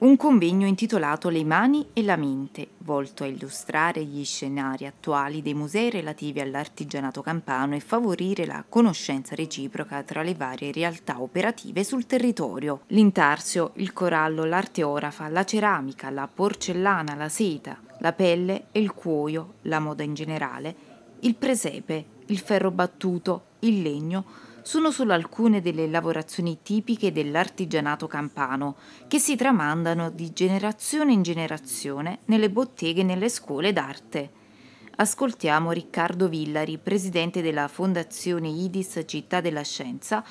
un convegno intitolato Le mani e la mente, volto a illustrare gli scenari attuali dei musei relativi all'artigianato campano e favorire la conoscenza reciproca tra le varie realtà operative sul territorio. L'intarsio, il corallo, l'arte orafa, la ceramica, la porcellana, la seta, la pelle e il cuoio, la moda in generale, il presepe, il ferro battuto, il legno, sono solo alcune delle lavorazioni tipiche dell'artigianato campano, che si tramandano di generazione in generazione nelle botteghe e nelle scuole d'arte. Ascoltiamo Riccardo Villari, presidente della Fondazione IDIS Città della Scienza,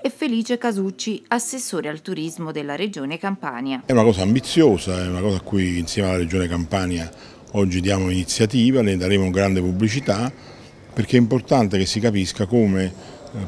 e Felice Casucci, assessore al turismo della Regione Campania. È una cosa ambiziosa, è una cosa a cui insieme alla Regione Campania oggi diamo iniziativa, ne daremo grande pubblicità, perché è importante che si capisca come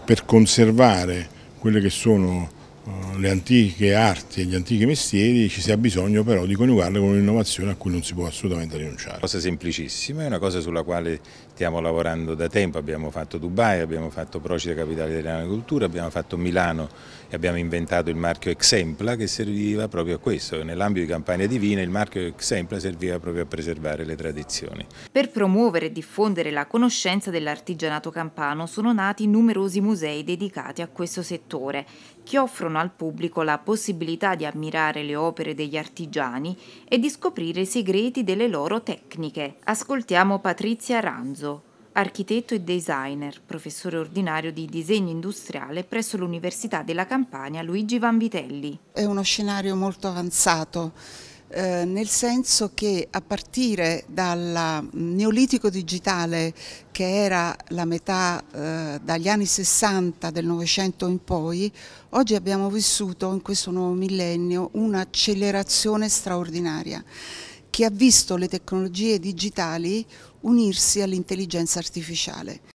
per conservare quelle che sono Mm, le antiche arti e gli antichi mestieri ci sia bisogno però di coniugarle con un'innovazione a cui non si può assolutamente rinunciare. Una cosa semplicissima, è una cosa sulla quale stiamo lavorando da tempo, abbiamo fatto Dubai, abbiamo fatto Procida Capitale dell'Agricoltura, abbiamo fatto Milano e abbiamo inventato il marchio Exempla che serviva proprio a questo, nell'ambito di Campania Divina il marchio Exempla serviva proprio a preservare le tradizioni. Per promuovere e diffondere la conoscenza dell'artigianato campano sono nati numerosi musei dedicati a questo settore che offrono offrono al pubblico la possibilità di ammirare le opere degli artigiani e di scoprire i segreti delle loro tecniche. Ascoltiamo Patrizia Ranzo, architetto e designer, professore ordinario di disegno industriale presso l'Università della Campania Luigi Vanvitelli. È uno scenario molto avanzato eh, nel senso che a partire dal mm, neolitico digitale che era la metà eh, dagli anni 60 del Novecento in poi, oggi abbiamo vissuto in questo nuovo millennio un'accelerazione straordinaria che ha visto le tecnologie digitali unirsi all'intelligenza artificiale.